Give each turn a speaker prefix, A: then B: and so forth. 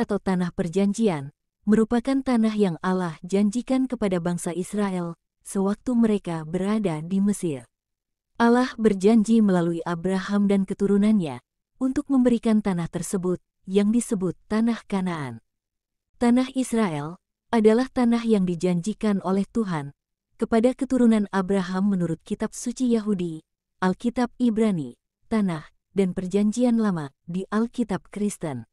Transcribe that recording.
A: atau Tanah Perjanjian, merupakan tanah yang Allah janjikan kepada bangsa Israel sewaktu mereka berada di Mesir. Allah berjanji melalui Abraham dan keturunannya untuk memberikan tanah tersebut yang disebut Tanah Kanaan. Tanah Israel adalah tanah yang dijanjikan oleh Tuhan kepada keturunan Abraham menurut kitab suci Yahudi, Alkitab Ibrani, Tanah, dan Perjanjian Lama di Alkitab Kristen.